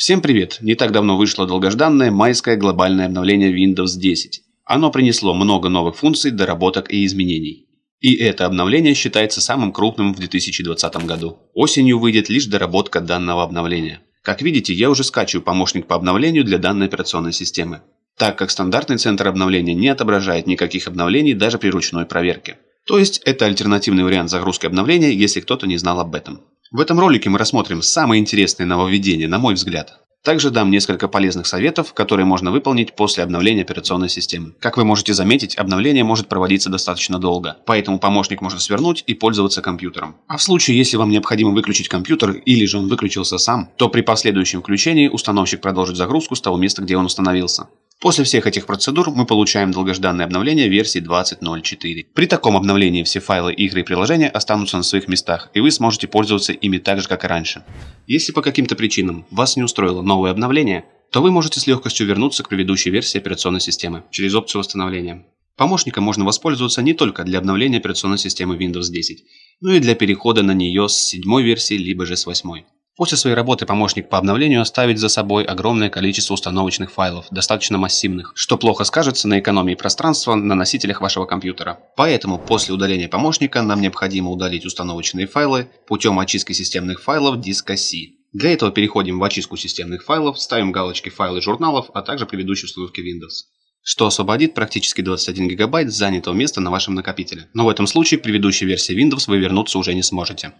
Всем привет! Не так давно вышло долгожданное майское глобальное обновление Windows 10. Оно принесло много новых функций, доработок и изменений. И это обновление считается самым крупным в 2020 году. Осенью выйдет лишь доработка данного обновления. Как видите, я уже скачиваю помощник по обновлению для данной операционной системы, так как стандартный центр обновления не отображает никаких обновлений даже при ручной проверке. То есть это альтернативный вариант загрузки обновления, если кто-то не знал об этом. В этом ролике мы рассмотрим самые интересные нововведения, на мой взгляд. Также дам несколько полезных советов, которые можно выполнить после обновления операционной системы. Как вы можете заметить, обновление может проводиться достаточно долго, поэтому помощник может свернуть и пользоваться компьютером. А в случае, если вам необходимо выключить компьютер или же он выключился сам, то при последующем включении установщик продолжит загрузку с того места, где он установился. После всех этих процедур мы получаем долгожданное обновление версии 20.04. При таком обновлении все файлы, игры и приложения останутся на своих местах, и вы сможете пользоваться ими так же, как и раньше. Если по каким-то причинам вас не устроило новое обновление, то вы можете с легкостью вернуться к предыдущей версии операционной системы через опцию восстановления. Помощника можно воспользоваться не только для обновления операционной системы Windows 10, но и для перехода на нее с седьмой версии, либо же с восьмой. После своей работы помощник по обновлению оставит за собой огромное количество установочных файлов, достаточно массивных, что плохо скажется на экономии пространства на носителях вашего компьютера. Поэтому после удаления помощника нам необходимо удалить установочные файлы путем очистки системных файлов диска C. Для этого переходим в очистку системных файлов, ставим галочки файлы журналов, а также предыдущей установки Windows что освободит практически 21 гигабайт занятого места на вашем накопителе. Но в этом случае к предыдущей версии Windows вы вернуться уже не сможете.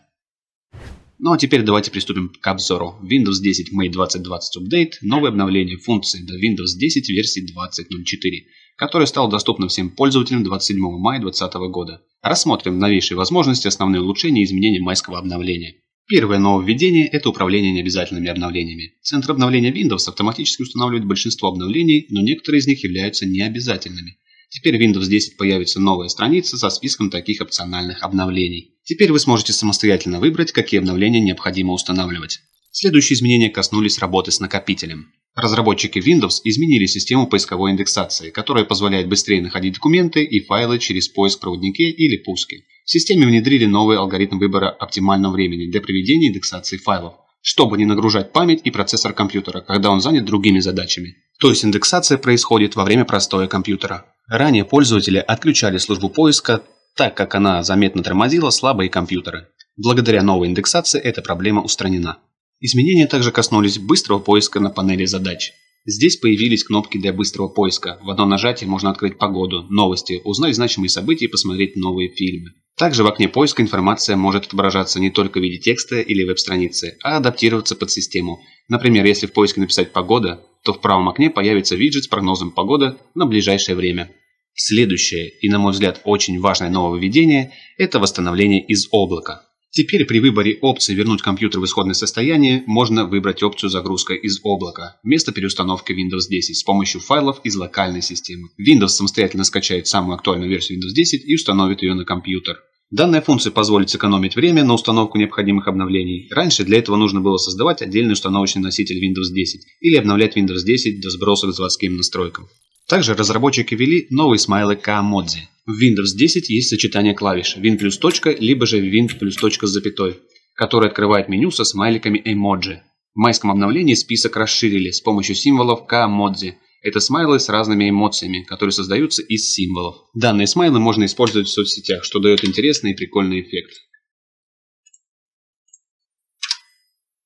Ну а теперь давайте приступим к обзору. Windows 10 May 2020 Update – новое обновление функции до Windows 10 версии 20.04, которое стало доступно всем пользователям 27 мая 2020 года. Рассмотрим новейшие возможности, основные улучшения и изменения майского обновления. Первое нововведение – это управление необязательными обновлениями. Центр обновления Windows автоматически устанавливает большинство обновлений, но некоторые из них являются необязательными. Теперь в Windows 10 появится новая страница со списком таких опциональных обновлений. Теперь вы сможете самостоятельно выбрать, какие обновления необходимо устанавливать. Следующие изменения коснулись работы с накопителем. Разработчики Windows изменили систему поисковой индексации, которая позволяет быстрее находить документы и файлы через поиск в проводнике или пуске. В системе внедрили новый алгоритм выбора оптимального времени для приведения индексации файлов, чтобы не нагружать память и процессор компьютера, когда он занят другими задачами. То есть индексация происходит во время простоя компьютера. Ранее пользователи отключали службу поиска так как она заметно тормозила слабые компьютеры. Благодаря новой индексации эта проблема устранена. Изменения также коснулись быстрого поиска на панели задач. Здесь появились кнопки для быстрого поиска. В одно нажатие можно открыть погоду, новости, узнать значимые события и посмотреть новые фильмы. Также в окне поиска информация может отображаться не только в виде текста или веб-страницы, а адаптироваться под систему. Например, если в поиске написать «погода», то в правом окне появится виджет с прогнозом погоды на ближайшее время. Следующее и, на мой взгляд, очень важное нововведение – это восстановление из облака. Теперь при выборе опции «Вернуть компьютер в исходное состояние» можно выбрать опцию «Загрузка из облака» вместо переустановки Windows 10 с помощью файлов из локальной системы. Windows самостоятельно скачает самую актуальную версию Windows 10 и установит ее на компьютер. Данная функция позволит сэкономить время на установку необходимых обновлений. Раньше для этого нужно было создавать отдельный установочный носитель Windows 10 или обновлять Windows 10 до сброса к заводским настройкам. Также разработчики ввели новый смайлик Kaamodzi. В Windows 10 есть сочетание клавиш Win плюс точка, либо же Win плюс точка с запятой, который открывает меню со смайликами эмоджи. В майском обновлении список расширили с помощью символов Kaamodzi – это смайлы с разными эмоциями, которые создаются из символов. Данные смайлы можно использовать в соцсетях, что дает интересный и прикольный эффект.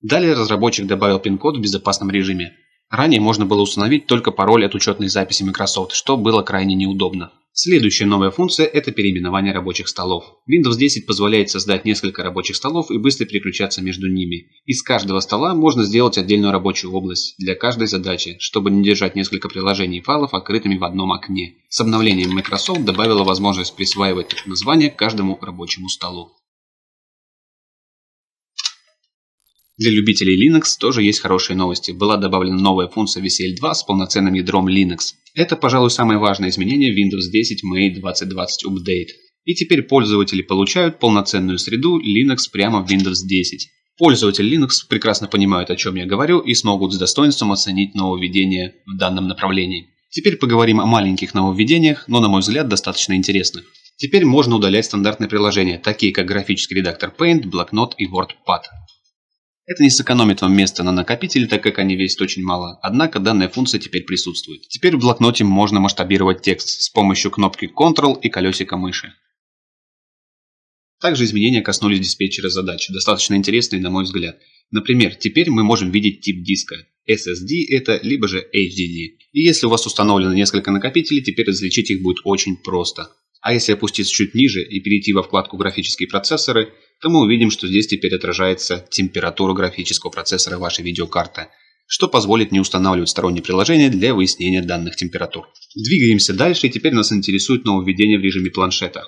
Далее разработчик добавил пин-код в безопасном режиме. Ранее можно было установить только пароль от учетной записи Microsoft, что было крайне неудобно. Следующая новая функция – это переименование рабочих столов. Windows 10 позволяет создать несколько рабочих столов и быстро переключаться между ними. Из каждого стола можно сделать отдельную рабочую область для каждой задачи, чтобы не держать несколько приложений и файлов открытыми в одном окне. С обновлением Microsoft добавила возможность присваивать название каждому рабочему столу. Для любителей Linux тоже есть хорошие новости. Была добавлена новая функция VCL2 с полноценным ядром Linux. Это, пожалуй, самое важное изменение в Windows 10 May 2020 Update. И теперь пользователи получают полноценную среду Linux прямо в Windows 10. Пользователи Linux прекрасно понимают, о чем я говорю, и смогут с достоинством оценить нововведения в данном направлении. Теперь поговорим о маленьких нововведениях, но, на мой взгляд, достаточно интересных. Теперь можно удалять стандартные приложения, такие как графический редактор Paint, блокнот и WordPad. Это не сэкономит вам место на накопителе, так как они весят очень мало, однако данная функция теперь присутствует. Теперь в блокноте можно масштабировать текст с помощью кнопки Ctrl и колесика мыши. Также изменения коснулись диспетчера задач, достаточно интересные на мой взгляд. Например, теперь мы можем видеть тип диска. SSD это, либо же HDD. И если у вас установлено несколько накопителей, теперь различить их будет очень просто. А если опуститься чуть ниже и перейти во вкладку «Графические процессоры», то мы увидим, что здесь теперь отражается температура графического процессора вашей видеокарты, что позволит не устанавливать сторонние приложения для выяснения данных температур. Двигаемся дальше, и теперь нас интересует нововведение в режиме планшета.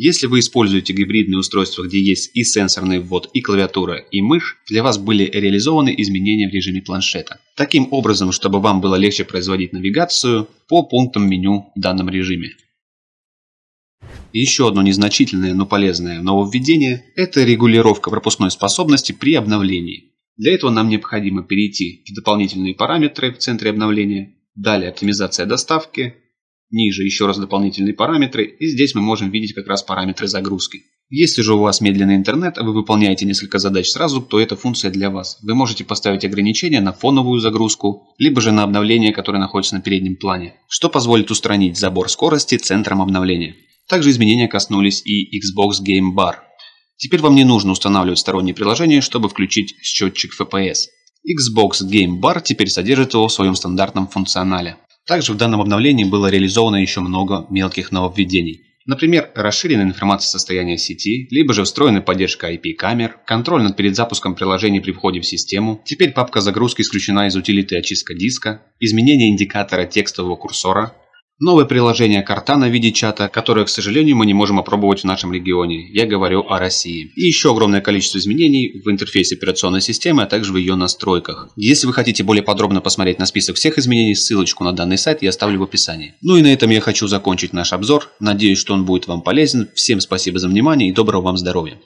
Если вы используете гибридные устройства, где есть и сенсорный ввод, и клавиатура, и мышь, для вас были реализованы изменения в режиме планшета. Таким образом, чтобы вам было легче производить навигацию по пунктам меню в данном режиме еще одно незначительное, но полезное нововведение – это регулировка пропускной способности при обновлении. Для этого нам необходимо перейти в дополнительные параметры в центре обновления, далее оптимизация доставки, ниже еще раз дополнительные параметры, и здесь мы можем видеть как раз параметры загрузки. Если же у вас медленный интернет, а вы выполняете несколько задач сразу, то эта функция для вас. Вы можете поставить ограничения на фоновую загрузку, либо же на обновление, которое находится на переднем плане, что позволит устранить забор скорости центром обновления. Также изменения коснулись и Xbox Game Bar. Теперь вам не нужно устанавливать сторонние приложения, чтобы включить счетчик FPS. Xbox Game Bar теперь содержит его в своем стандартном функционале. Также в данном обновлении было реализовано еще много мелких нововведений. Например, расширенная информация состояния сети, либо же встроенная поддержка IP-камер, контроль над перед запуском приложений при входе в систему, теперь папка загрузки исключена из утилиты очистка диска, изменение индикатора текстового курсора, Новое приложение Карта на виде чата, которое, к сожалению, мы не можем опробовать в нашем регионе. Я говорю о России. И еще огромное количество изменений в интерфейсе операционной системы, а также в ее настройках. Если вы хотите более подробно посмотреть на список всех изменений, ссылочку на данный сайт я оставлю в описании. Ну и на этом я хочу закончить наш обзор. Надеюсь, что он будет вам полезен. Всем спасибо за внимание и доброго вам здоровья.